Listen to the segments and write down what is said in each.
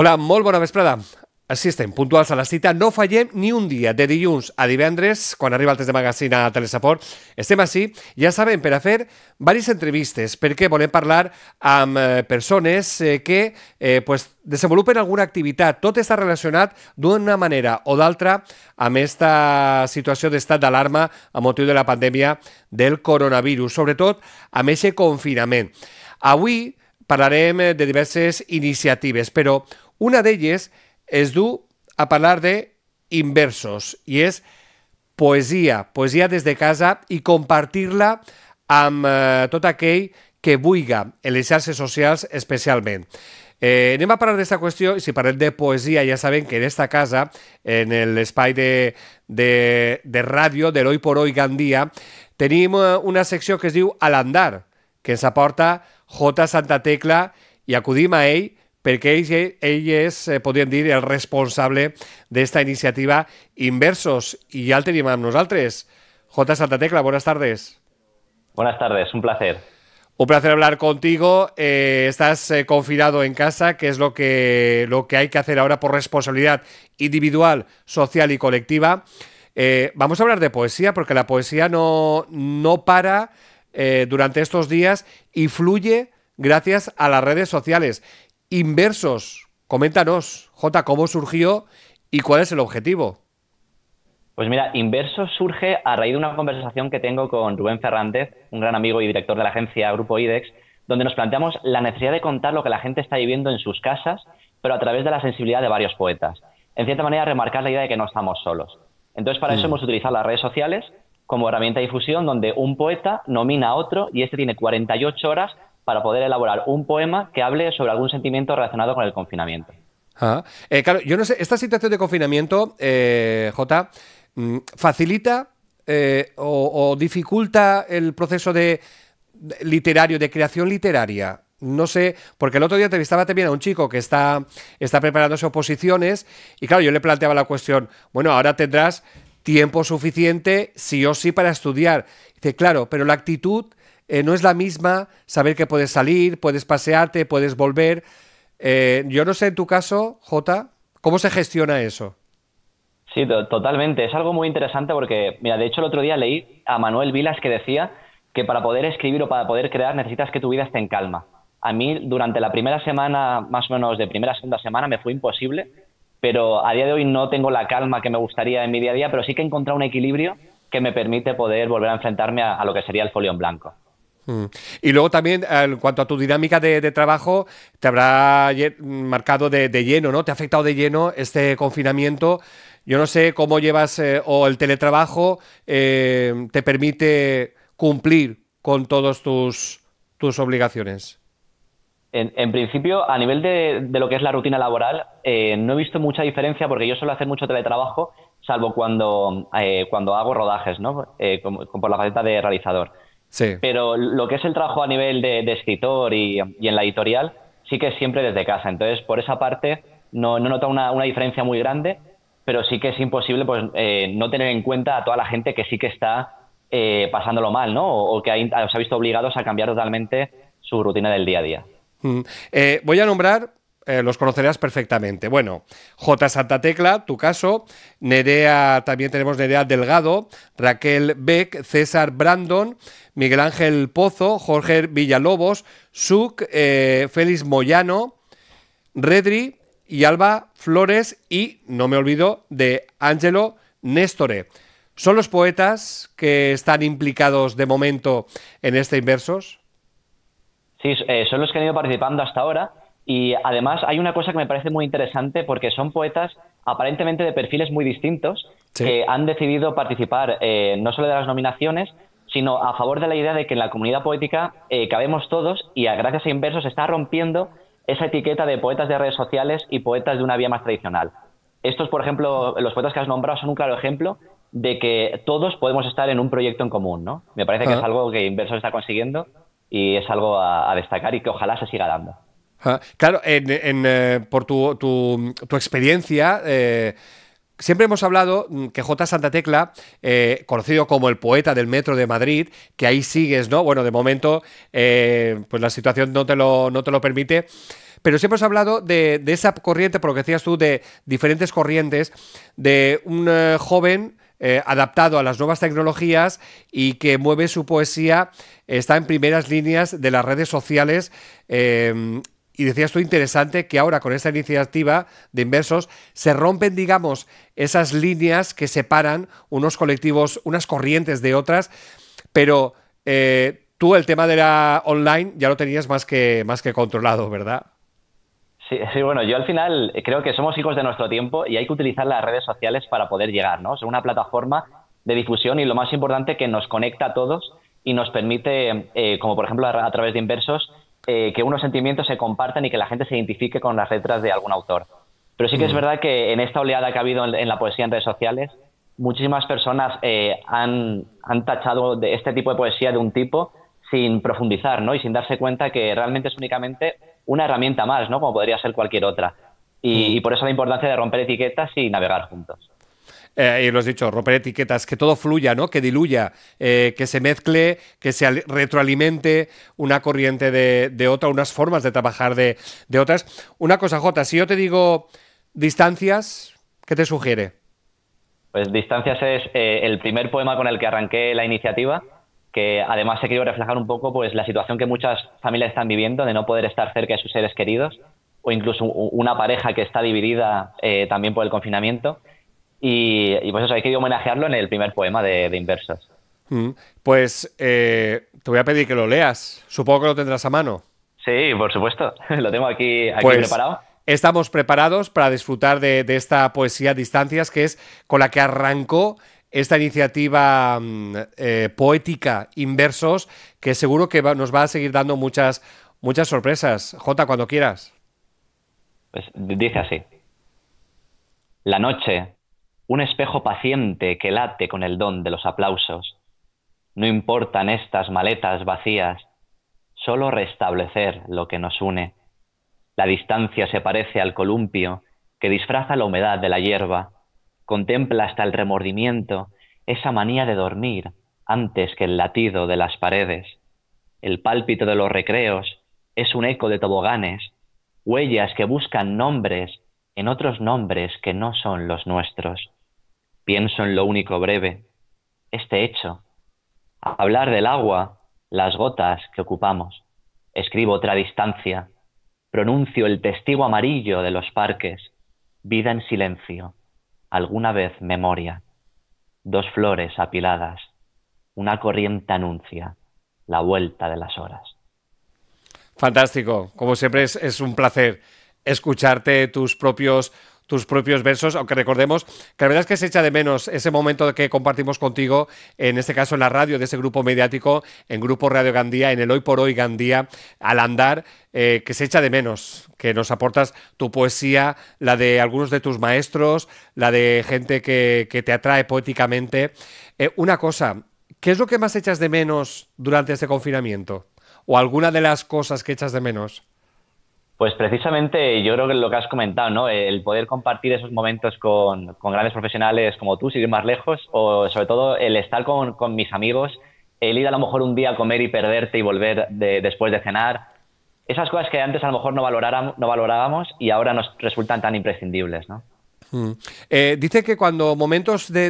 Hola, molt bona vesprada. Així estem, puntuals a la cita. No fallem ni un dia, de dilluns a divendres, quan arriba el test de magazine a Telesaport. Estem així, ja sabem, per a fer diverses entrevistes, perquè volem parlar amb eh, persones eh, que eh, pues, desenvolupen alguna activitat. Tot està relacionat d'una manera o d'altra amb aquesta situació d'estat d'alarma a motiu de la pandèmia del coronavirus, sobretot amb aquest confinament. Avui parlarem eh, de diverses iniciatives, però una de ellas es du a hablar de inversos y es poesia, poesia des de casa i compartir-la amb eh, tot aquell que buiga en les xarxes socials especialment. Eh, anem a parlar d'esta qüestió, i si parlem de poesia, ja saben que en esta casa, en l'espai de, de, de ràdio de l'Oi por Oi Gandia, tenim eh, una secció que es diu A l'andar, que ens aporta J. Santa Tecla i acudim a ell ...porque ella es, podrían eh, el responsable de esta iniciativa Inversos, y ya el tenim Altres... nosaltres. J. Santatecla, buenas tardes. Buenas tardes, un placer. Un placer hablar contigo. Eh, estás eh, confinado en casa, qué es lo que, lo que hay que hacer ahora por responsabilidad individual, social y colectiva. Eh, vamos a hablar de poesía, porque la poesía no, no para durante estos días y fluye gracias a las redes sociales inversos. Coméntanos, J, cómo surgió y cuál es el objetivo. Pues mira, Inversos surge a raíz de una conversación que tengo con Rubén Fernández, un gran amigo y director de la agencia Grupo IDEX, donde nos planteamos la necesidad de contar lo que la gente está viviendo en sus casas, pero a través de la sensibilidad de varios poetas. En cierta manera, remarcar la idea de que no estamos solos. Entonces, para eso mm. hemos utilizado las redes sociales como herramienta de difusión, donde un poeta nomina a otro y este tiene 48 horas para poder elaborar un poema que hable sobre algún sentimiento relacionado con el confinamiento. Ah, eh, claro, yo no sé, esta situación de confinamiento, eh, J, mm, facilita eh, o, dificulta el proceso de, literario, de creación literaria. No sé, porque el otro día entrevistaba también a un chico que está, está preparándose oposiciones y claro, yo le planteaba la cuestión, bueno, ahora tendrás tiempo suficiente sí o sí para estudiar. Dice, claro, pero la actitud eh, no es la misma saber que puedes salir, puedes pasearte, puedes volver. Eh, yo no sé en tu caso, J, ¿cómo se gestiona eso? Sí, totalmente. Es algo muy interesante porque, mira, de hecho el otro día leí a Manuel Vilas que decía que para poder escribir o para poder crear necesitas que tu vida esté en calma. A mí durante la primera semana, más o menos de primera a segunda semana, me fue imposible, pero a día de hoy no tengo la calma que me gustaría en mi día a día, pero sí que he encontrado un equilibrio que me permite poder volver a enfrentarme a, a lo que sería el folio en blanco. Mm. Y luego también, eh, en cuanto a tu dinámica de, trabajo, te habrá marcado de, lleno, ¿no? Te ha afectado de lleno este confinamiento. Yo no sé cómo llevas eh, o el teletrabajo eh, te permite cumplir con todas tus, obligaciones. En, principio, a nivel de, lo que es la rutina laboral, no he visto mucha diferencia porque yo suelo hacer mucho teletrabajo, salvo cuando, cuando hago rodajes, ¿no? por la faceta de realizador. Pero lo que es el trabajo a nivel de, escritor y, en la editorial, sí que es siempre desde casa. Entonces, por esa parte, no, nota una, diferencia muy grande, pero sí que es imposible pues, eh, no tener en cuenta a toda la gente que sí que está eh, pasándolo mal, ¿no? O, que se ha visto obligados a cambiar totalmente su rutina del día a día. Mm. Eh, voy a nombrar eh, los conocerás perfectamente. Bueno, J. Santa Tecla, tu caso, Nerea, también tenemos Nerea Delgado, Raquel Beck, César Brandon, Miguel Ángel Pozo, Jorge Villalobos, ...Suk, eh, Félix Moyano, Redri y Alba Flores y, no me olvido, de Ángelo Néstore. ¿Son los poetas que están implicados de momento en este Inversos? Sí, eh, son los que han ido participando hasta ahora y además hay una cosa que me parece muy interesante porque son poetas aparentemente de perfiles muy distintos que han decidido participar eh, no solo de las nominaciones, sino a favor de la idea de que en la comunidad poética eh, cabemos todos y a gracias a Inversos se está rompiendo esa etiqueta de poetas de redes sociales y poetas de una vía más tradicional. Estos, por ejemplo, los poetas que has nombrado son un claro ejemplo de que todos podemos estar en un proyecto en común, ¿no? Me parece que es algo que Inverso está consiguiendo y es algo a destacar y que ojalá se siga dando claro, eh, por tu, experiencia, eh, siempre hemos hablado mm, que J. Santa Tecla, eh, conocido como el poeta del metro de Madrid, que ahí sigues, ¿no? Bueno, de momento, pues la situación no te lo, no te lo permite. Pero siempre hemos hablado de, esa corriente, por lo que decías tú, de diferentes corrientes, de un joven adaptado a las nuevas tecnologías y que mueve su poesía, está en primeras líneas de las redes sociales y decías tú interesante que ahora con esta iniciativa de inversos se rompen, digamos, esas líneas que separan unos colectivos, unas corrientes de otras, pero eh, tú el tema de la online ya lo tenías más que, más que controlado, ¿verdad? Sí, bueno, yo al final eh, creo que somos hijos de nuestro tiempo y hay que utilizar las redes sociales para poder llegar, ¿no? Es una plataforma de difusión y lo más importante que nos conecta a todos y nos permite, eh, como por ejemplo a, través de inversos, eh, que unos sentimientos se compartan y que la gente se identifique con las letras de algún autor. Pero sí que es mm. verdad que en esta oleada que ha habido en, la poesía en redes sociales, muchísimas personas eh, han, tachado de este tipo de poesía de un tipo sin profundizar y sin darse cuenta que realmente es únicamente una herramienta más, ¿no? como podría ser cualquier otra. y mm. por eso la importancia de romper etiquetas y navegar juntos. Eh, y lo has dicho, romper etiquetas, que todo fluya, ¿no? Que diluya, eh, que se mezcle, que se retroalimente una corriente de, otra, unas formas de trabajar de, de otras. Una cosa, Jota, si yo te digo distancias, ¿qué te sugiere? Pues Distancias es eh, el primer poema con el que arranqué la iniciativa, que además he querido reflejar un poco pues la situación que muchas familias están viviendo de no poder estar cerca de sus seres queridos o incluso una pareja que está dividida también por el confinamiento. Y, pues eso, hay que homenajearlo en el primer poema de, Inversos. Mm. Pues eh, te voy a pedir que lo leas. Supongo que lo tendrás a mano. Sí, por supuesto. lo tengo aquí, pues, preparado estamos preparados para disfrutar de, esta poesía distancias que es con la que arrancó esta iniciativa mm, eh, poética Inversos, que seguro que nos va a seguir dando muchas, muchas sorpresas. Jota, cuando quieras. Pues dice así. La noche un espejo paciente que late con el don de los aplausos. No importan estas maletas vacías, solo restablecer lo que nos une. La distancia se parece al columpio que disfraza la humedad de la hierba, contempla hasta el remordimiento esa manía de dormir antes que el latido de las paredes. El pálpito de los recreos es un eco de toboganes, huellas que buscan nombres en otros nombres que no son los nuestros. Pienso en lo único breve, este hecho. Hablar del agua, las gotas que ocupamos. Escribo otra distancia. Pronuncio el testigo amarillo de los parques. Vida en silencio. Alguna vez memoria. Dos flores apiladas. Una corriente anuncia. La vuelta de las horas. Fantástico. Como siempre es, un placer escucharte tus propios tus propios versos, aunque recordemos que la verdad es que se echa de menos ese momento que compartimos contigo, en este caso en la radio, de ese grupo mediático, en Grupo Radio Gandía, en el Hoy por Hoy Gandía, al andar, eh, que se echa de menos, que nos aportas tu poesía, la de algunos de tus maestros, la de gente que, te atrae poéticamente. Eh, una cosa, ¿qué es lo que más echas de menos durante este confinamiento? ¿O alguna de las cosas que echas de menos? Pues precisamente yo creo que lo que has comentado, ¿no? El poder compartir esos momentos con, grandes profesionales como tú, sin ir más lejos, o sobre todo el estar con, mis amigos, el ir a lo mejor un día a comer y perderte y volver después de cenar, esas cosas que antes a lo mejor no, no valorábamos y ahora nos resultan tan imprescindibles, ¿no? Mm. Eh, dice que cuando momentos de,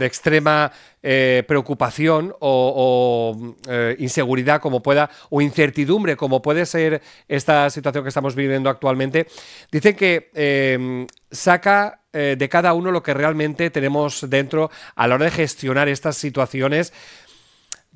extrema eh, preocupación o, eh, inseguridad como pueda, o incertidumbre como puede ser esta situación que estamos viviendo actualmente, dice que saca de cada uno lo que realmente tenemos dentro a la hora de gestionar estas situaciones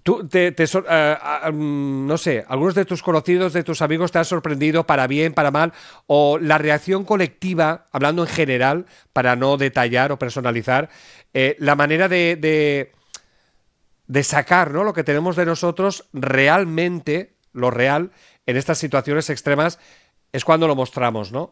Tú, te, eh, mm, no sé, algunos de tus conocidos, de tus amigos te han sorprendido para bien, para mal, o la reacción colectiva, hablando en general, para no detallar o personalizar, eh, la manera de, de, sacar ¿no? lo que tenemos de nosotros realmente, lo real, en estas situaciones extremas, es cuando lo mostramos, ¿no?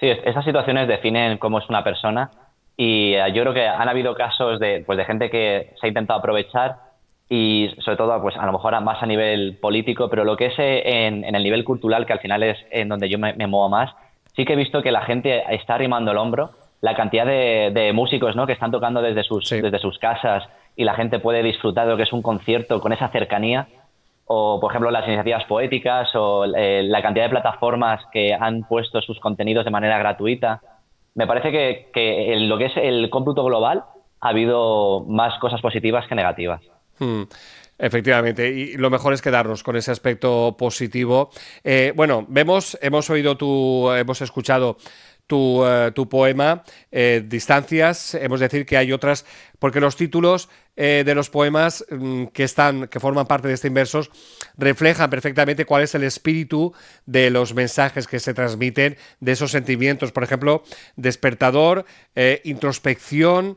Sí, esas situaciones definen cómo es una persona y eh, yo creo que han habido casos de, pues, de gente que se ha intentado aprovechar y sobre todo pues a lo mejor más a nivel político, pero lo que es eh, en, el nivel cultural, que al final es en donde yo me, muevo más, sí que he visto que la gente está arrimando el hombro, la cantidad de, músicos que están tocando desde sus, desde sus casas y la gente puede disfrutar de lo que es un concierto con esa cercanía, o por ejemplo las iniciativas poéticas o eh, la cantidad de plataformas que han puesto sus contenidos de manera gratuita. Me parece que, que en lo que es el cómputo global ha habido más cosas positivas que negativas. Hmm. Efectivamente, y lo mejor es quedarnos con ese aspecto positivo. Eh, bueno, vemos, hemos oído tu, hemos escuchado tu, eh, poema, eh, Distancias, hemos de decir que hay otras, porque los títulos de los poemas mm, que, están, que forman parte de este Inversos reflejan perfectamente cuál es el espíritu de los mensajes que se transmiten, de esos sentimientos, por ejemplo, despertador, introspección,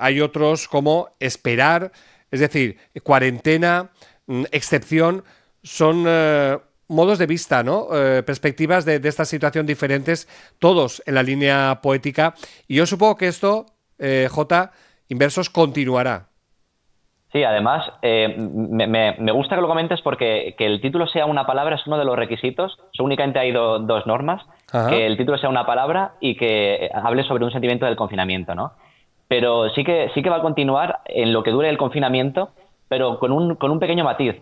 hay otros como esperar, es decir, cuarentena, mm, excepción, son eh, modos de vista, ¿no? Eh, perspectivas de, esta situación diferentes, todos en la línea poética. Y yo supongo que esto, eh, J, inversos, continuará. Sí, además, me, gusta que lo comentes porque que el título sea una palabra es uno de los requisitos. únicamente hay dos normas, que el título sea una palabra y que hable sobre un sentimiento del confinamiento, ¿no? pero sí que, sí que va a continuar en lo que dure el confinamiento, pero con un, con un pequeño matiz.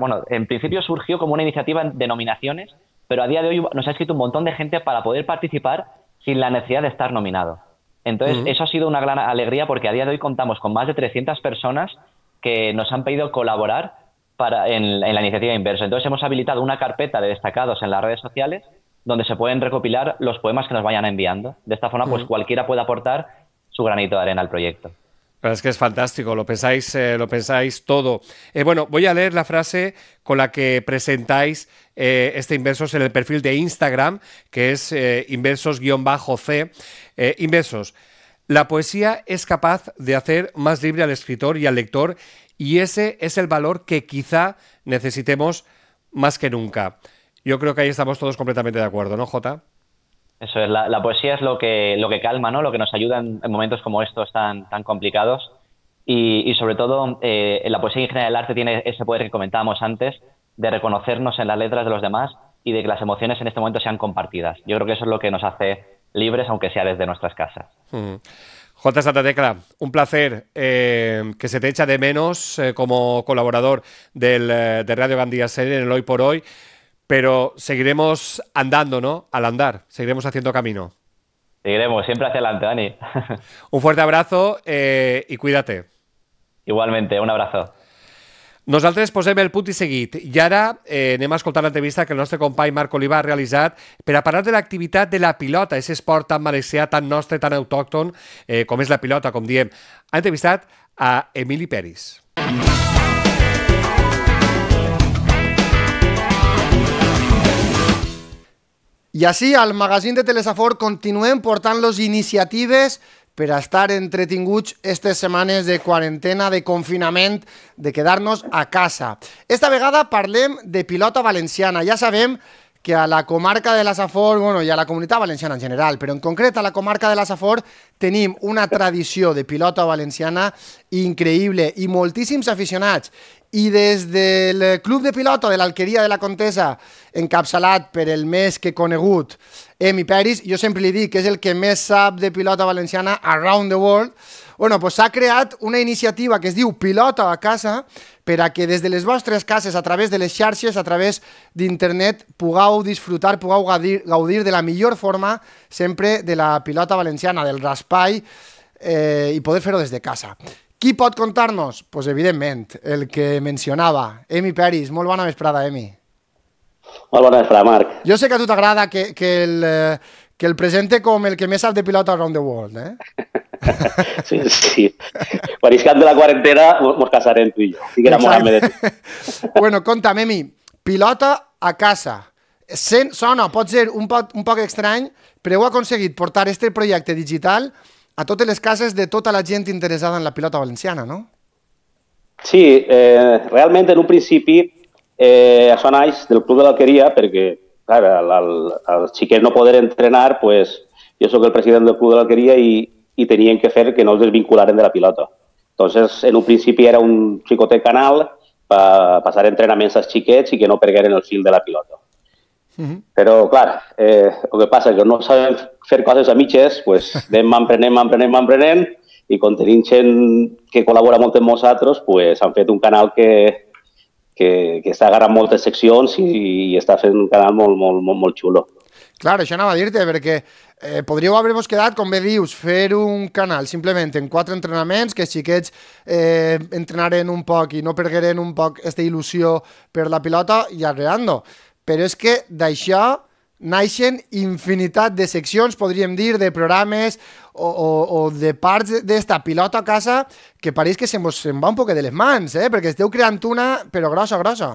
bueno, en principio surgió como una iniciativa de nominaciones, pero a día de hoy nos ha escrito un montón de gente para poder participar sin la necesidad de estar nominado. Entonces, eso ha sido una gran alegría porque a día de hoy contamos con más de 300 personas que nos han pedido colaborar en, la iniciativa inversa. Entonces, hemos habilitado una carpeta de destacados en las redes sociales donde se pueden recopilar los poemas que nos vayan enviando. De esta forma, pues cualquiera puede aportar su granito de arena al proyecto. es que es fantástico, lo pensáis, eh, lo pensáis todo. Eh, bueno, voy a leer la frase con la que presentáis eh, este Inversos en el perfil de Instagram, que es inversos-c. inversos. La poesía es capaz de hacer más libre al escritor y al lector, y ese es el valor que quizá necesitemos más que nunca. Yo creo que ahí estamos todos completamente de acuerdo, ¿no, Jota? Eso es, la, poesía es lo que, lo que calma, ¿no? Lo que nos ayuda en, momentos como estos tan, tan complicados. Y, sobre todo, eh, la poesía en general el arte tiene ese poder que comentábamos antes, de reconocernos en las letras de los demás y de que las emociones en este momento sean compartidas. Yo creo que eso es lo que nos hace libres, aunque sea desde nuestras casas. Mm. J. un placer eh, que se te echa de menos eh, como colaborador de Radio Gandía Serie en el Hoy por Hoy pero seguiremos andando, ¿no? Al andar, seguiremos haciendo camino. Seguiremos, siempre hacia adelante, Dani. un fuerte abrazo eh, y cuídate. Igualmente, un abrazo. Nosaltres posem el punt i seguit Y ahora eh, anem a la entrevista que el nostre company Marco Oliva ha realitzat per a parlar de actividad de la pilota, Ese sport tan maleseado, tan nostre, tan autòcton eh, como es la pilota, con diem. Ha entrevistat a Emili Peris. I així, al magazín de Telesafor continuem portant-los iniciatives per a estar entretinguts aquestes setmanes de quarantena, de confinament, de quedar-nos a casa. Esta vegada parlem de pilota valenciana. Ja sabem que a la comarca de la Safor, bueno, i a la comunitat valenciana en general, però en concret a la comarca de la Safor tenim una tradició de pilota valenciana increïble i moltíssims aficionats i des del club de pilota de l'Alqueria de la Contesa, encapçalat per el més que conegut Emi Peris, jo sempre li dic que és el que més sap de pilota valenciana around the world, bueno, pues s'ha creat una iniciativa que es diu Pilota a casa per a que des de les vostres cases, a través de les xarxes, a través d'internet, pugueu disfrutar, pugueu gaudir, gaudir de la millor forma sempre de la pilota valenciana, del raspall, eh, i poder fer-ho des de casa. Qui pot contar-nos? Doncs pues, evidentment, el que mencionava, Emi Peris. Molt bona vesprada, Emi. Molt bona vesprada, Marc. Jo sé que a tu t'agrada que, que, el, eh, que el presente com el que més sap de pilota around the world, eh? Sí, sí. Mariscat de la quarantena, mos casarem tu i jo. Estic enamorant-me de tu. bueno, conta'm, Emi, pilota a casa. Sent, sona, pot ser un poc, un poc estrany, però heu aconseguit portar este projecte digital a totes les cases de tota la gent interessada en la pilota valenciana, no? Sí, eh, realment en un principi eh, això naix del Club de l'Alqueria perquè, clar, el, el, el xiquets no poder entrenar, pues, jo sóc el president del Club de l'Alqueria i, i tenien que fer que no els desvincularen de la pilota. Entonces, en un principi era un xicotet canal per passar entrenaments als xiquets i que no pergueren el fil de la pilota. Però, clar, eh, el que passa és que no sabem fer coses a mitges, pues, anem emprenent, emprenent, emprenent, i quan tenim gent que col·labora molt amb nosaltres, pues, han fet un canal que, que, que està agarrant moltes seccions i, i està fent un canal molt, molt, molt, molt xulo. Clar, això anava a dir-te, perquè eh, podríeu haver-vos quedat, com bé dius, fer un canal simplement en quatre entrenaments, que els xiquets eh, entrenaren un poc i no pergueren un poc aquesta il·lusió per la pilota i arreando però és que d'això naixen infinitat de seccions, podríem dir, de programes o, o, o de parts d'esta pilota a casa que pareix que se va un poc de les mans, eh? perquè esteu creant una, però grossa, grossa.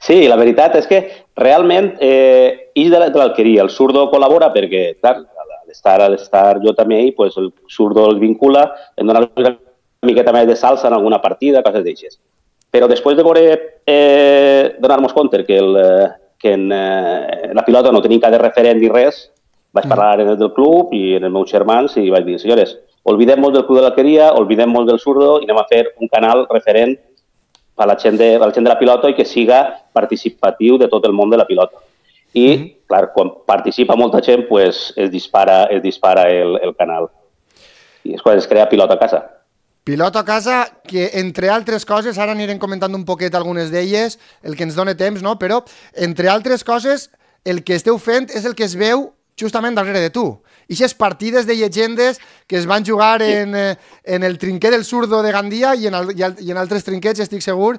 Sí, la veritat és que realment eh, ells de l'alqueria. El surdo col·labora perquè, clar, l'estar estar jo també ahir, pues, el surdo el vincula, em dona una miqueta més de salsa en alguna partida, coses d'aixes. Però després de veure, eh, donar-nos compte que, el, que en, eh, la pilota no tenia cap de referent ni res, vaig mm. parlar en el del club i en els meus germans i vaig dir, senyores, olvidem-nos del club de l'alqueria, olvidem-nos del surdo i anem a fer un canal referent a la, gent de, a la gent de la pilota i que siga participatiu de tot el món de la pilota. I, mm -hmm. clar, quan participa molta gent, pues, es dispara, es dispara el, el canal. I és quan es crea pilota a casa. Piloto a casa, que entre altres coses, ara anirem comentant un poquet algunes d'elles, el que ens dona temps, no? però entre altres coses, el que esteu fent és el que es veu justament darrere de tu. Ixes partides de llegendes que es van jugar sí. en, eh, en el trinquet del Surdo de Gandia i en, el, i, el, i en altres trinquets, estic segur,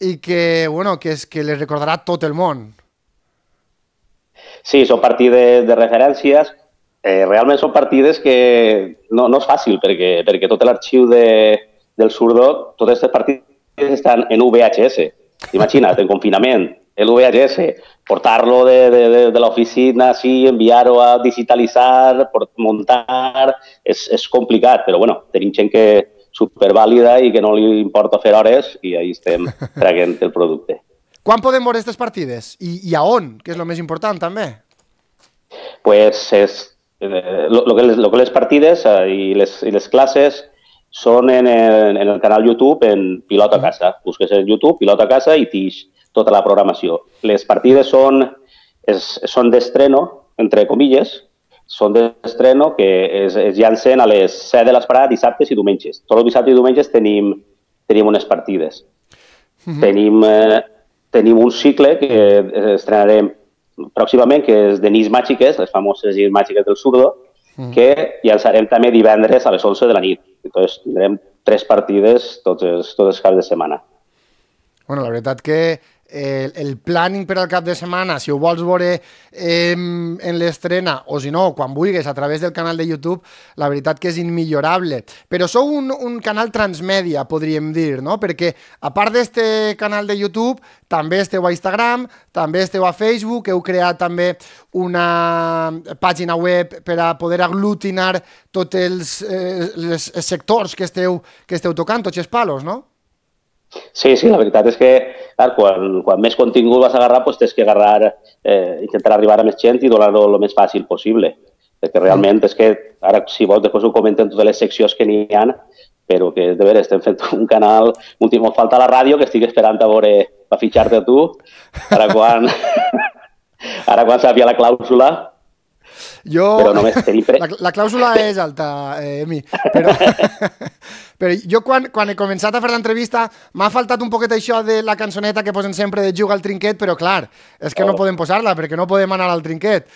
i que, bueno, que, és, que les recordarà tot el món. Sí, són partides de referències Eh, realment són partides que no, no és fàcil, perquè, perquè tot l'arxiu de, del surdo, totes aquestes partides estan en VHS. Imagina't, en confinament, el VHS, portar-lo de, de, de, de l'oficina, sí, enviar-ho a digitalitzar, muntar, és, és complicat, però bueno, tenim gent que supervàlida i que no li importa fer hores i ahí estem traguent el producte. Quan podem veure aquestes partides? I, i a on, que és el més important també? Pues és eh, lo, lo, que les, lo, que les, partides eh, i, les, i les classes són en, el, en el canal YouTube en Pilota a mm. Casa. Busques en YouTube, Pilota a Casa i tix tota la programació. Les partides són, es, són d'estreno, entre comilles, són d'estreno que es, es llancen a les 7 de l'esperada dissabtes i diumenges. Tots els dissabtes i diumenges tenim, tenim unes partides. Mm -hmm. Tenim, eh, tenim un cicle que eh, estrenarem pròximament, que és de nits màgiques, les famoses nits màgiques del Surdo, mm. que llançarem també divendres a les 11 de la nit. Llavors tindrem tres partides tots els, tots els caps de setmana. Bueno, la veritat que el, el planning per al cap de setmana, si ho vols veure eh, en l'estrena o si no, quan vulguis, a través del canal de YouTube, la veritat que és immillorable. Però sou un, un canal transmèdia, podríem dir, no? Perquè a part d'este canal de YouTube, també esteu a Instagram, també esteu a Facebook, heu creat també una pàgina web per a poder aglutinar tots els, eh, els sectors que esteu, que esteu tocant, tots els palos, no? Sí, sí, la veritat és que clar, quan, quan més contingut vas agarrar, doncs tens que agarrar, eh, intentar arribar a més gent i donar-ho el més fàcil possible. Perquè mm. realment és que, ara si vols, després ho comenten totes les seccions que n'hi ha, però que de veres estem fent un canal multimod. Falta la ràdio, que estic esperant a veure per fitxar-te a tu, ara quan, ara quan sàpia la clàusula, jo... Però només tenim... Pre... La, la clàusula és alta, eh, Emi, però... però jo quan, quan he començat a fer l'entrevista m'ha faltat un poquet això de la cançoneta que posen sempre de jugar al trinquet, però clar, és que oh. no podem posar-la perquè no podem anar al trinquet.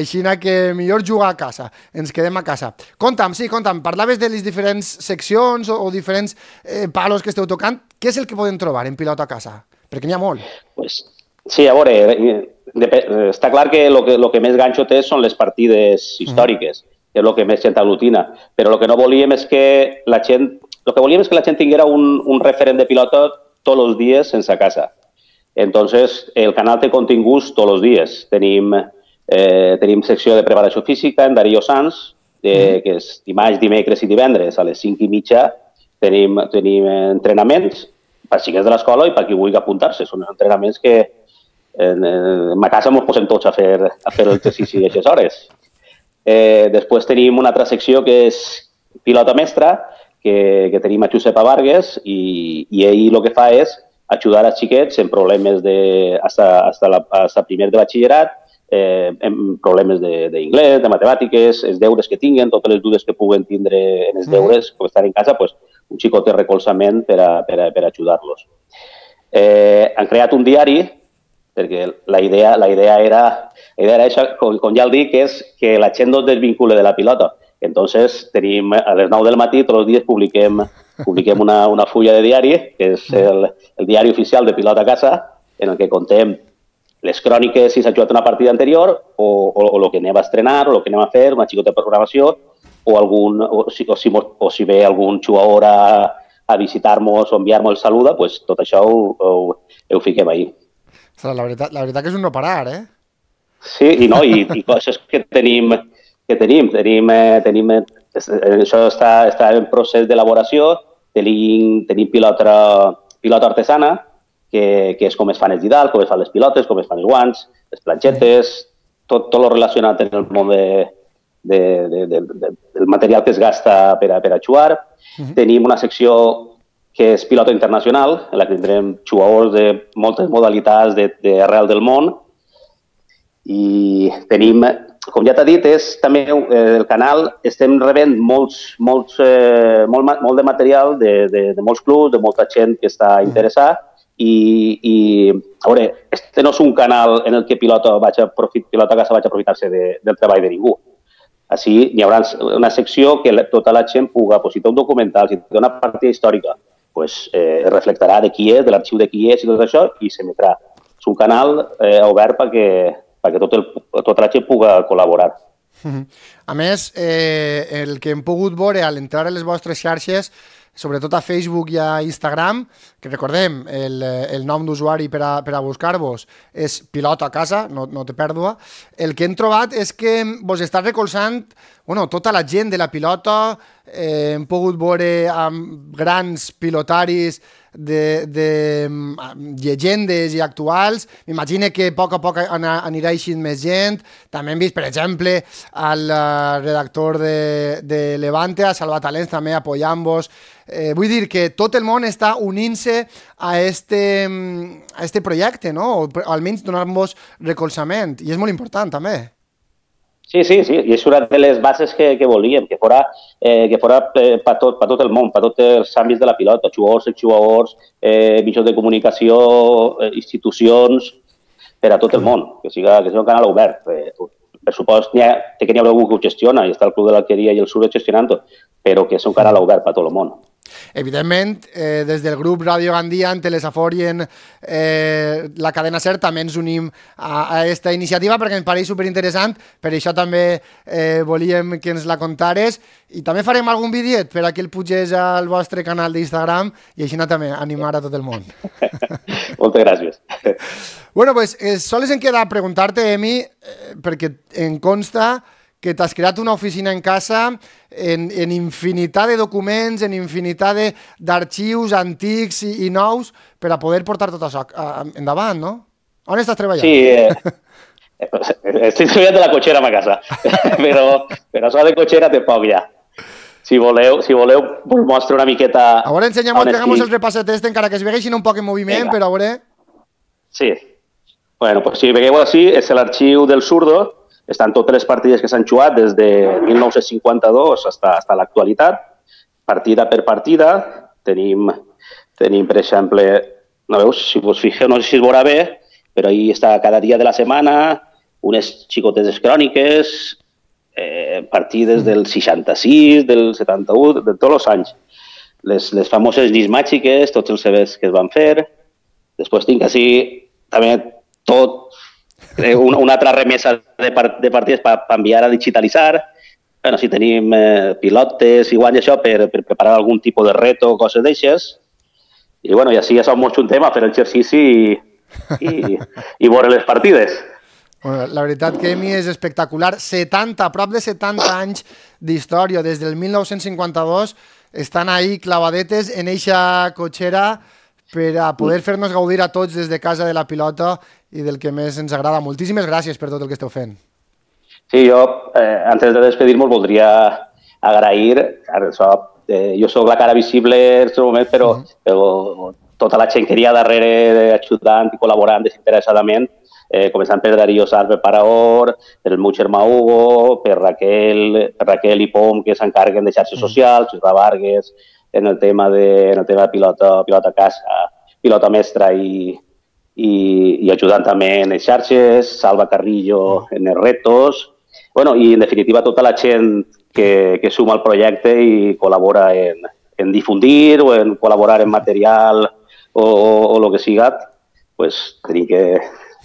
Aixina que millor jugar a casa, ens quedem a casa. Conta'm, sí, conta'm, parlaves de les diferents seccions o, o diferents eh, palos que esteu tocant. Què és el que podem trobar en pilota a casa? Perquè n'hi ha molt. Pues Sí, a veure, eh, eh, està clar que el que, lo que més ganxo té són les partides històriques, mm. que és el que més gent aglutina, però el que no volíem és que la gent, el que volíem és que la gent tinguera un, un referent de pilota tots els dies sense casa. Entonces, el canal té continguts tots els dies. Tenim, eh, tenim secció de preparació física en Darío Sanz, eh, mm. que és dimarts, dimecres i divendres a les 5 i mitja tenim, tenim entrenaments per xiquets de l'escola i per qui vulgui apuntar-se. Són entrenaments que, en, en, ma casa ens posem tots a fer, a fer el exercici d'aquestes hores. Eh, després tenim una altra secció que és pilota mestra, que, que tenim a Josepa Vargas i, i ell el que fa és ajudar a xiquets en problemes de, hasta, hasta, la, hasta primer de batxillerat, eh, en problemes d'inglès, de, de matemàtiques, els deures que tinguen, totes les dudes que puguen tindre en els mm. deures, com estar en casa, pues, un xicot té recolzament per, a, per, a, per ajudar-los. Eh, han creat un diari perquè la idea, la idea era, la idea era això, com, com ja el dic, és que la gent no es desvincule de la pilota. Entonces, tenim, a les 9 del matí, tots els dies publiquem, publiquem una, una fulla de diari, que és el, el diari oficial de Pilota a Casa, en el que contem les cròniques si s'ha jugat una partida anterior o, o, o el que anem a estrenar o el que anem a fer, una xicota de programació o, algun, o, si, o, si, o si ve algun jugador a, a visitar-nos o enviar-nos el saluda, pues, tot això ho, ho, ho fiquem ahir. Ostres, la, veritat, la veritat que és un no parar, eh? Sí, i no, i, i coses que tenim, que tenim, tenim, eh, tenim eh, eh, això està, està en procés d'elaboració, tenim, tenim pilota, pilota artesana, que, que és com es fan els didal, com es fan les pilotes, com es fan els guants, les planxetes, tot, tot lo relacionat en el món de, de, de, de, de, del material que es gasta per a, per a jugar. Uh mhm. -huh. Tenim una secció que és pilota internacional, en la que tindrem jugadors de moltes modalitats d'arrel de, de del món. I tenim, com ja t'ha dit, és també eh, el canal, estem rebent molts, molts, eh, molt, molt de material de, de, de molts clubs, de molta gent que està mm. interessada, i, i a veure, este no és un canal en el que pilota, vaig a profit, pilota casa vaig aprofitar-se de, del treball de ningú. Així hi haurà una secció que tota la gent puga té un documental, si té una partida històrica, pues, eh, es reflectarà de qui és, de l'arxiu de qui és i tot això, i s'emetrà. És un canal eh, obert perquè, perquè tot, el, tot la gent puga col·laborar. Mhm. A més, eh, el que hem pogut veure a l'entrar a les vostres xarxes, sobretot a Facebook i a Instagram, que recordem, el, el nom d'usuari per a, per a buscar-vos és Pilota a casa, no, no té pèrdua, el que hem trobat és que vos està recolzant bueno, tota la gent de la pilota, eh, hem pogut veure amb grans pilotaris de, de mm, llegendes i actuals. M'imagino que a poc a poc anirà així més gent. També hem vist, per exemple, el eh, redactor de, de Levante, a Salva Talents, també apoyant-vos. Eh, vull dir que tot el món està unint-se a, este, mm, a este projecte, no? o almenys donar-vos recolzament. I és molt important, també. Sí, sí, sí, i és una de les bases que, que volíem, que fora, eh, que fora eh, per tot, per tot el món, per tots els àmbits de la pilota, jugadors, exjugadors, eh, mitjans de comunicació, eh, institucions, per a tot el món, que siga, que sigui un canal obert. Eh, per supost, ha, té que n'hi ha algú que ho gestiona, i està el Club de l'Alqueria i el Sur gestionant però que és un canal obert per a tot el món. Evidentment, eh, des del grup Radio Gandia, en Telesafor i en eh, la cadena SER també ens unim a aquesta iniciativa perquè ens pareix superinteressant, per això també eh, volíem que ens la contares i també farem algun vídeo per a que el pugés al vostre canal d'Instagram i així també animar a tot el món. Moltes gràcies. Bueno, pues, eh, soles em queda preguntar-te, Emi, eh, perquè em consta que t'has creat una oficina en casa en, en infinitat de documents, en infinitat d'arxius antics i, i nous per a poder portar tot això endavant, no? On estàs treballant? Sí, eh, eh estic treballant de la cotxera a casa, però, però això de cotxera té poc ja. Si voleu, si voleu, vos mostro una miqueta... A veure, ensenyem on estic. el repasset de encara que es vegeixi un poc en moviment, Venga. però a veure... Sí. Bueno, pues si vegueu així, és l'arxiu del Surdo, estan totes les partides que s'han jugat des de 1952 fins a l'actualitat, partida per partida. Tenim, tenim per exemple, no veus, si vos fixeu, no sé si es veurà bé, però ahí està cada dia de la setmana, unes xicotetes cròniques, eh, partides del 66, del 71, de tots els anys. Les, les famoses màgiques, tots els events que es van fer. Després tinc així també tot eh, una, una altra remesa de, par, de partides per pa, enviar a digitalitzar, bueno, si tenim eh, pilotes i guanya això per, per preparar algun tipus de reto o coses d'aixes. I, bueno, i així ja som molt un tema, fer exercici i, i, i veure les partides. Bueno, la veritat que Emi és espectacular. 70, prop de 70 anys d'història, des del 1952 estan ahí clavadetes en eixa cotxera per a poder fer-nos gaudir a tots des de casa de la pilota i del que més ens agrada. Moltíssimes gràcies per tot el que esteu fent. Sí, jo, eh, antes de despedir-nos, voldria agrair, ara, això, eh, jo sóc la cara visible en aquest moment, però, uh -huh. però tota la gent que hi ha darrere ajudant i col·laborant desinteressadament, eh, començant per Darío Sar, Paraor, per el meu germà Hugo, per Raquel, per Raquel i Pom, que s'encarguen de xarxes mhm. socials, -huh. socials, -hmm. Vargas, en el tema de, en el tema de pilota, pilota casa, pilota mestra i, i, i ajudant també en les xarxes, Salva Carrillo en els retos, bueno, i en definitiva tota la gent que, que suma al projecte i col·labora en, en difundir o en col·laborar en material o, o, o lo que siga, pues tenim que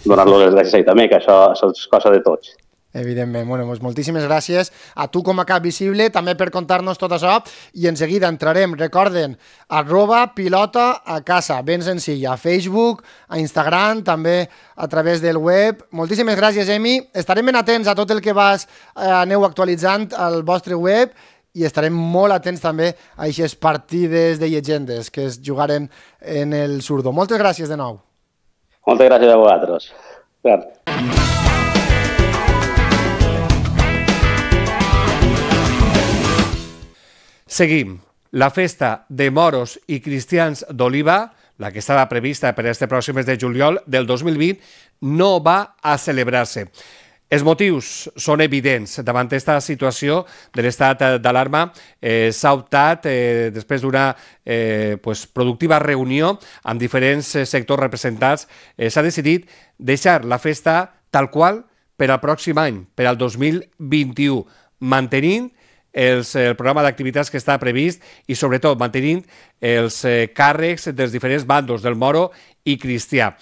donar-los les gràcies a també, que això, això és cosa de tots evidentment. Bueno, doncs moltíssimes gràcies a tu com a cap visible, també per contar-nos tot això, i en seguida entrarem, recorden, arroba pilota a casa, ben senzill, a Facebook, a Instagram, també a través del web. Moltíssimes gràcies, Emi. Estarem ben atents a tot el que vas eh, aneu actualitzant al vostre web i estarem molt atents també a aquestes partides de llegendes que es jugaren en el Surdo. Moltes gràcies de nou. Moltes gràcies a vosaltres. Gràcies. Seguim. La festa de moros i cristians d'Oliva, la que estava prevista per aquest pròxim mes de juliol del 2020, no va a celebrar-se. Els motius són evidents. Davant aquesta situació de l'estat d'alarma eh, s'ha optat, eh, després d'una eh, pues, productiva reunió amb diferents eh, sectors representats, eh, s'ha decidit deixar la festa tal qual per al pròxim any, per al 2021, mantenint els, eh, el programa d'activitats que està previst i, sobretot, mantenint els eh, càrrecs dels diferents bandos del Moro i Cristià.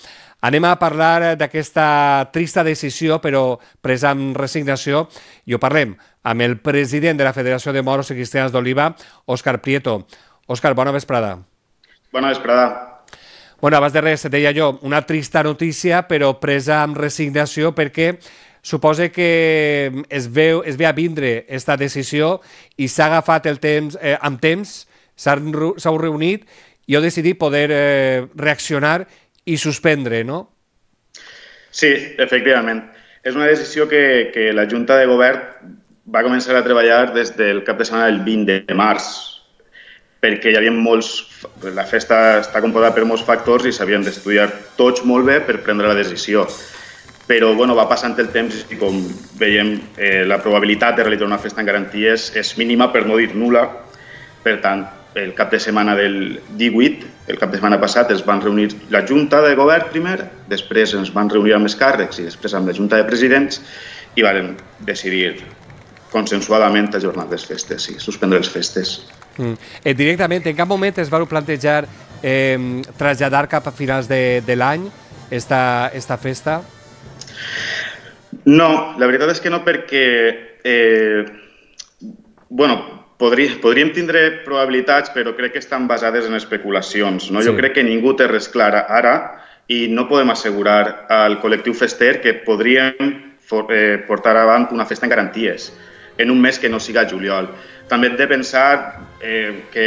Anem a parlar d'aquesta trista decisió, però presa amb resignació, i ho parlem amb el president de la Federació de Moros i Cristians d'Oliva, Òscar Prieto. Òscar, bona vesprada. Bona vesprada. Bueno, abans de res, deia jo, una trista notícia, però presa amb resignació perquè Suposa que es, veu, es ve a vindre aquesta decisió i s'ha agafat el temps, eh, amb temps, s'heu reunit i he decidit poder eh, reaccionar i suspendre, no? Sí, efectivament. És una decisió que, que la Junta de Govern va començar a treballar des del cap de setmana del 20 de març, perquè hi havia molts... La festa està composada per molts factors i s'havien d'estudiar tots molt bé per prendre la decisió però bueno, va passant el temps i com veiem eh, la probabilitat de realitzar una festa en garanties és, mínima per no dir nula. Per tant, el cap de setmana del 18, el cap de setmana passat, es van reunir la Junta de Govern primer, després ens van reunir amb els càrrecs i després amb la Junta de Presidents i varen decidir consensuadament ajornar les festes i suspendre les festes. Mm. Eh, directament, en cap moment es va plantejar eh, traslladar cap a finals de, de l'any esta, esta festa? No, la veritat és que no, perquè eh, bueno, podri, podríem tindre probabilitats, però crec que estan basades en especulacions. No? Sí. Jo crec que ningú té res clar ara i no podem assegurar al col·lectiu fester que podríem for, eh, portar avant una festa en garanties en un mes que no siga juliol. També hem de pensar eh, que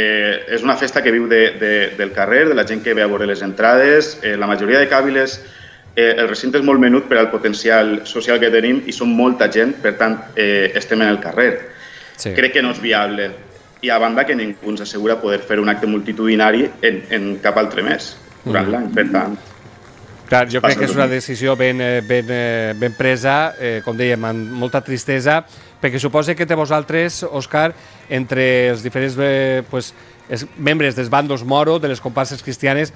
és una festa que viu de, de, del carrer, de la gent que ve a veure les entrades. Eh, la majoria de càbiles eh, el recinte és molt menut per al potencial social que tenim i som molta gent, per tant, eh, estem en el carrer. Sí. Crec que no és viable. I a banda que ningú ens assegura poder fer un acte multitudinari en, en cap altre mes durant mm. l'any, per tant... Clar, jo crec que és una decisió ben, eh, ben, eh, ben presa, eh, com dèiem, amb molta tristesa, perquè suposa que té vosaltres, Òscar, entre els diferents eh, pues, membres dels bandos moro, de les comparses cristianes,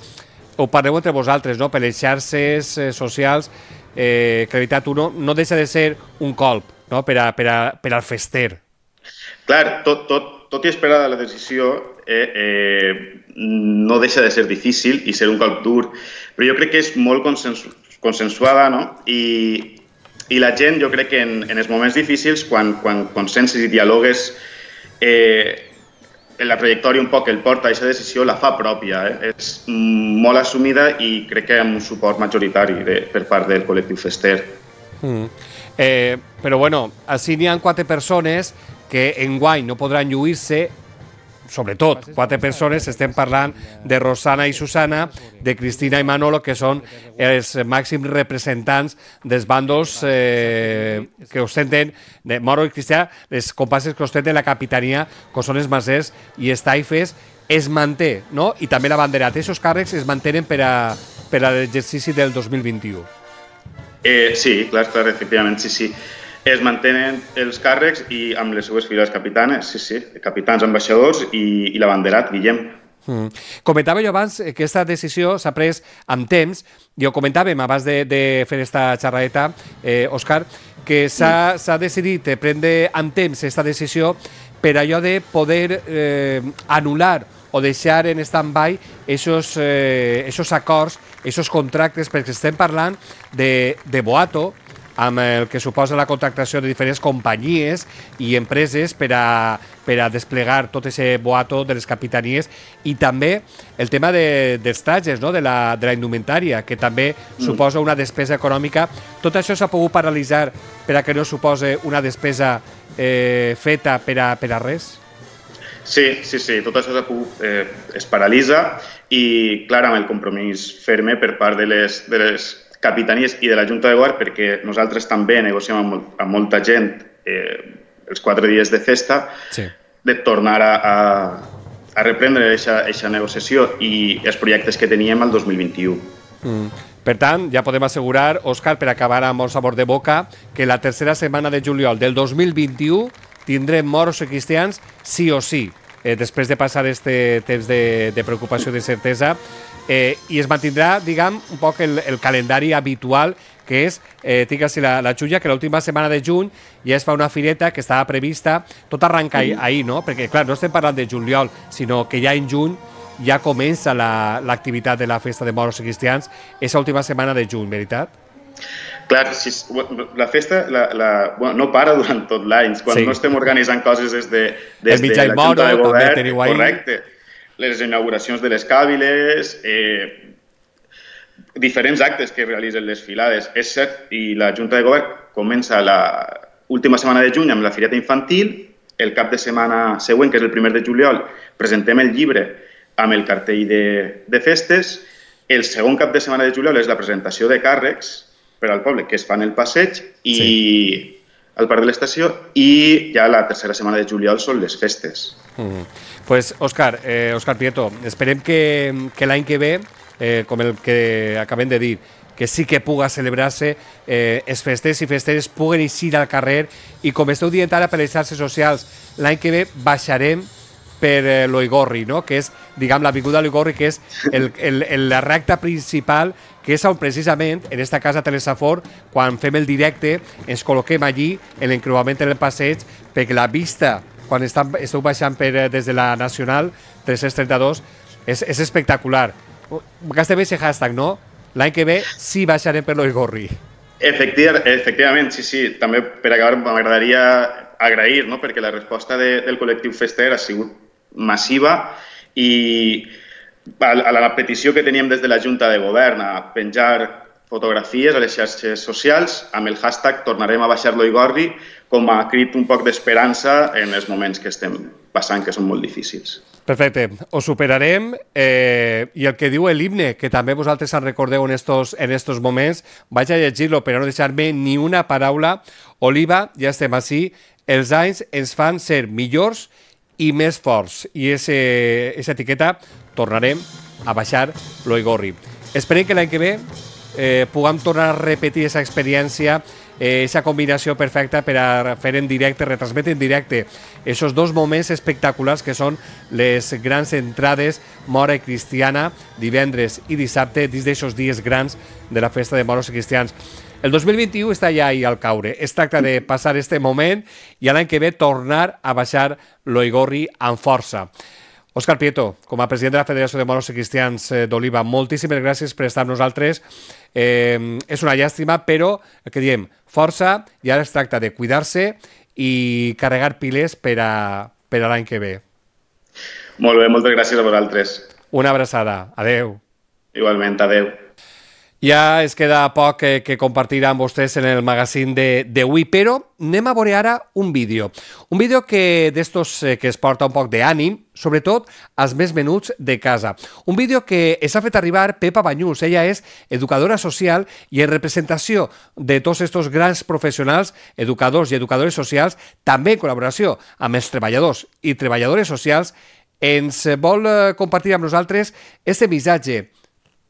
o parleu entre vosaltres, no? per les xarxes eh, socials, eh, Claritat 1 no deixa de ser un colp no? per, a, per, a, per al fester. Clar, tot, tot, tot i esperada la decisió, eh, eh, no deixa de ser difícil i ser un colp dur, però jo crec que és molt consensu consensuada no? I, i la gent, jo crec que en, en els moments difícils, quan, quan consenses i dialogues, eh, en la trajectòria un poc que el porta a aquesta decisió la fa pròpia. Eh? És molt assumida i crec que amb un suport majoritari de, per part del col·lectiu fester. Mm. Eh, però bueno, així n'hi ha quatre persones que en guany no podran lluir-se sobretot quatre persones, estem parlant de Rosana i Susana, de Cristina i Manolo, que són els màxims representants dels bàndols eh, que ostenten, de Moro i Cristià, les compasses que ostenten la capitania, que són els masers i els taifes, es manté, no? I també la banderat. Aquests càrrecs es mantenen per a, per a l'exercici del 2021. Eh, sí, clar, clar, efectivament, sí, sí es mantenen els càrrecs i amb les seues files capitanes, sí, sí, capitans, ambaixadors i, i l'abanderat, Guillem. Mm. Comentava jo abans eh, que aquesta decisió s'ha pres amb temps, i ho comentàvem abans de, de fer aquesta xerradeta, eh, Òscar, que s'ha decidit eh, prendre amb temps aquesta decisió per allò de poder eh, anul·lar o deixar en stand-by esos, eh, esos acords, esos contractes, perquè estem parlant de, de Boato, amb el que suposa la contractació de diferents companyies i empreses per a, per a desplegar tot ese boato de les capitanies i també el tema de, dels tatges, no? de, la, de la indumentària, que també mm. suposa una despesa econòmica. Tot això s'ha pogut paralitzar per a que no suposi una despesa eh, feta per a, per a res? Sí, sí, sí, tot això eh, es paralitza i clar, amb el compromís ferme per part de les, de les capitanies i de la Junta de Govern, perquè nosaltres també negociem amb, molt, amb molta gent eh, els quatre dies de festa, sí. de tornar a, a, a reprendre aquesta negociació i els projectes que teníem al 2021. Mm. Per tant, ja podem assegurar, Òscar, per acabar amb el sabor de boca, que la tercera setmana de juliol del 2021 tindrem moros i cristians sí o sí, eh, després de passar este temps de, de preocupació i de certesa eh, i es mantindrà, diguem, un poc el, el calendari habitual que és, eh, tinc la, la xulla, que l'última setmana de juny ja es fa una fireta que estava prevista, tot arranca sí. ahir, no? Perquè, clar, no estem parlant de juliol, sinó que ja en juny ja comença l'activitat la, de la Festa de Moros i Cristians. És l'última setmana de juny, veritat? Clar, si, la festa la, la, bueno, no para durant tot l'any. Quan sí. no estem organitzant coses des de, des el de la Junta de Govern, correcte, les inauguracions de les càbiles, eh, diferents actes que realitzen les filades. És cert, i la Junta de Govern comença la última setmana de juny amb la fireta infantil, el cap de setmana següent, que és el primer de juliol, presentem el llibre amb el cartell de, de festes, el segon cap de setmana de juliol és la presentació de càrrecs per al poble, que es fan el passeig i sí. al parc de l'estació, i ja la tercera setmana de juliol són les festes. Mm. Pues, Òscar, eh, Òscar Prieto, esperem que, que l'any que ve, eh, com el que acabem de dir, que sí que puga celebrar-se, eh, els festers i festeres puguen eixir al carrer i com esteu dient ara per les xarxes socials, l'any que ve baixarem per eh, l'Oigorri, no? que és, diguem, l'avinguda l'Oigorri, que és el, el, el, la recta principal, que és on precisament, en esta casa Telesafor, quan fem el directe, ens col·loquem allí, en l'encreuament, en el passeig, perquè la vista quan estan, esteu baixant per, eh, des de la Nacional 332, és, és espectacular. Gasteu ese hashtag, no? L'any que ve sí baixarem per l'Oigorri. Efectiv efectivament, sí, sí. També per acabar m'agradaria agrair, no? perquè la resposta de, del col·lectiu Fester ha sigut massiva i a, a la petició que teníem des de la Junta de Govern a penjar fotografies a les xarxes socials amb el hashtag Tornarem a baixar-lo Igorri com a crit un poc d'esperança en els moments que estem passant, que són molt difícils. Perfecte, ho superarem eh, i el que diu l'himne, que també vosaltres en recordeu en estos, en estos moments, vaig a llegir-lo per no deixar-me ni una paraula. Oliva, ja estem així, els anys ens fan ser millors i més forts. I aquesta etiqueta tornarem a baixar l'Oigorri. Esperem que l'any que ve eh, puguem tornar a repetir aquesta experiència, eh, aquesta eh, combinació perfecta per a fer en directe, retransmetre en directe aquests dos moments espectaculars que són les grans entrades Mora Cristiana divendres i dissabte dins d'aquests dies grans de la festa de moros i cristians. El 2021 està ja ahí al caure. Es tracta de passar este moment i l'any que ve tornar a baixar l'Oigorri amb força. Òscar Pieto, com a president de la Federació de Moros i Cristians eh, d'Oliva, moltíssimes gràcies per estar amb nosaltres. Eh, és una llàstima, però, que diem, força, i ara es tracta de cuidar-se i carregar piles per a, per a l'any que ve. Molt bé, moltes gràcies a vosaltres. Una abraçada. Adeu. Igualment, adeu. Ja es queda poc eh, que, que compartirà amb vostès en el magazín de, de Wii, però anem a veure ara un vídeo. Un vídeo que d'estos eh, que es porta un poc d'ànim, sobretot als més menuts de casa. Un vídeo que s'ha fet arribar Pepa Banyús. Ella és educadora social i en representació de tots aquests grans professionals, educadors i educadores socials, també en col·laboració amb els treballadors i treballadores socials, ens vol eh, compartir amb nosaltres este missatge.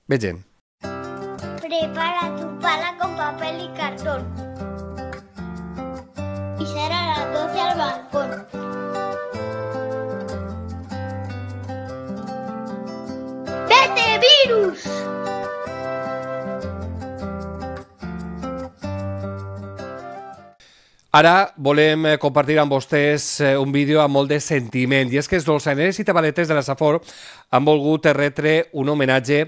Vegem. Prepara virus! Ara volem eh, compartir amb vostès eh, un vídeo amb molt de sentiment, i és que els dolçaners i tabaletes de la Safor han volgut retre un homenatge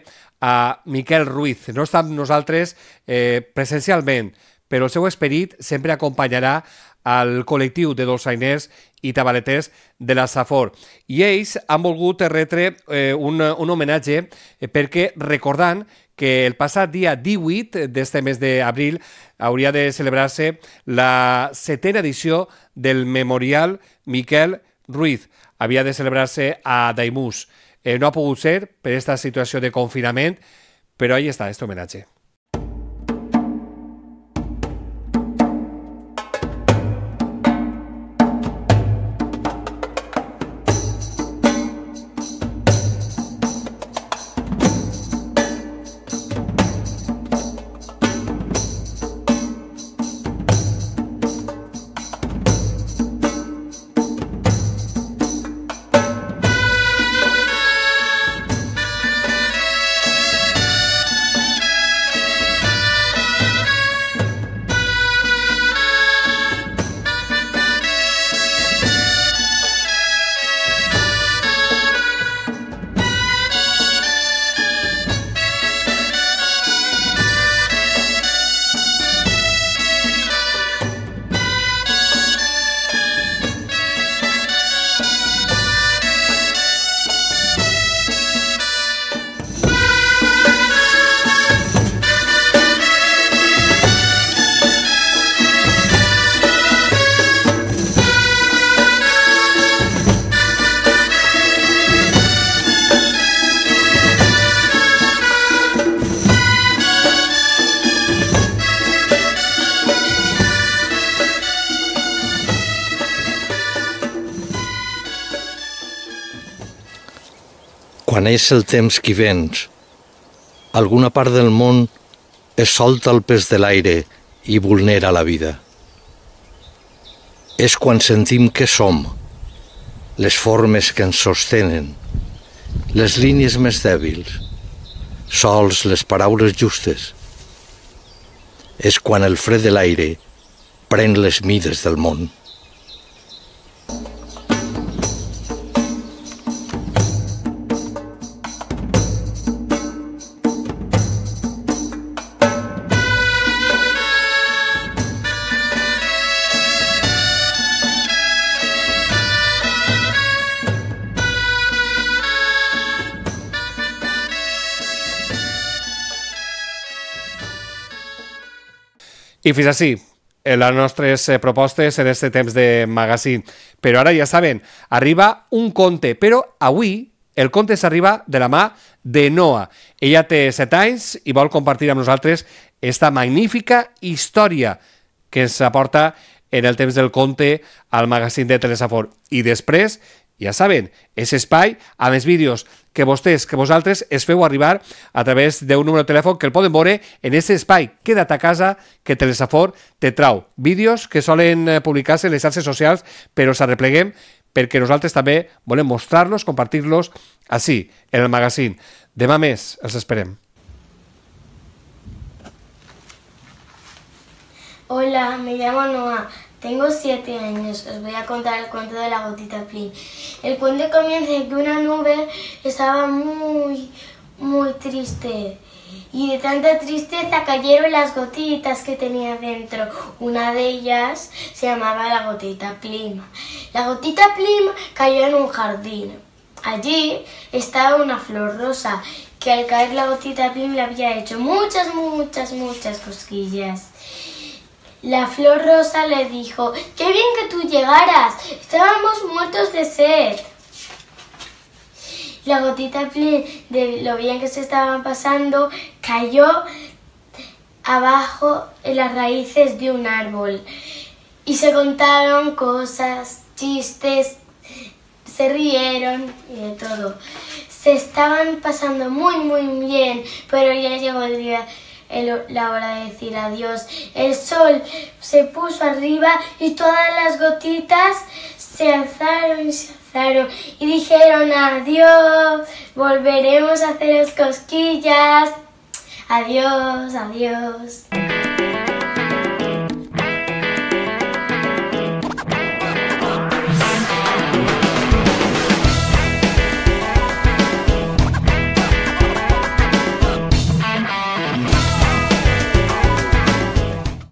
a Miquel Ruiz. No està amb nosaltres eh, presencialment, però el seu esperit sempre acompanyarà al col·lectiu de dolçainers i tabaleters de la Safor. I ells han volgut retre eh, un, un homenatge eh, perquè recordant que el passat dia 18 d'este mes d'abril hauria de celebrar-se la setena edició del Memorial Miquel Ruiz. Havia de celebrar-se a Daimús. Eh, no ha pogut ser per aquesta situació de confinament, però ahí està, aquest homenatge. beneix el temps qui vens. Alguna part del món es solta el pes de l'aire i vulnera la vida. És quan sentim que som, les formes que ens sostenen, les línies més dèbils, sols les paraules justes. És quan el fred de l'aire pren les mides del món. I fins així, eh, les nostres eh, propostes en aquest temps de magazín. Però ara ja saben, arriba un conte, però avui el conte s'arriba de la mà de Noa. Ella té set anys i vol compartir amb nosaltres esta magnífica història que ens aporta en el temps del conte al magazín de Telesafor. I després, ja saben, és espai amb els vídeos que vostès, que vosaltres es feu arribar a través d'un número de telèfon que el poden veure en aquest espai. Queda't a casa que Telesafor te trau. Vídeos que solen eh, publicar-se en les xarxes socials, però s'arrepleguem perquè nosaltres també volem mostrar-los, compartir-los així, en el magazín. Demà més, els esperem. Hola, me llamo Noah. Tengo siete años. Os voy a contar el cuento de la gotita Plim. El cuento comienza en que una nube estaba muy, muy triste. Y de tanta tristeza cayeron las gotitas que tenía dentro. Una de ellas se llamaba la gotita Plim. La gotita Plim cayó en un jardín. Allí estaba una flor rosa que al caer la gotita Plim le había hecho muchas, muchas, muchas cosquillas. La flor rosa le dijo, ¡Qué bien que tú llegaras! Estábamos muertos de sed. La gotita de lo bien que se estaban pasando cayó abajo en las raíces de un árbol y se contaron cosas, chistes, se rieron y de todo. Se estaban pasando muy muy bien, pero ya llegó el día la hora de decir adiós. El sol se puso arriba y todas las gotitas se alzaron y se alzaron y dijeron adiós, volveremos a haceros cosquillas. Adiós, adiós.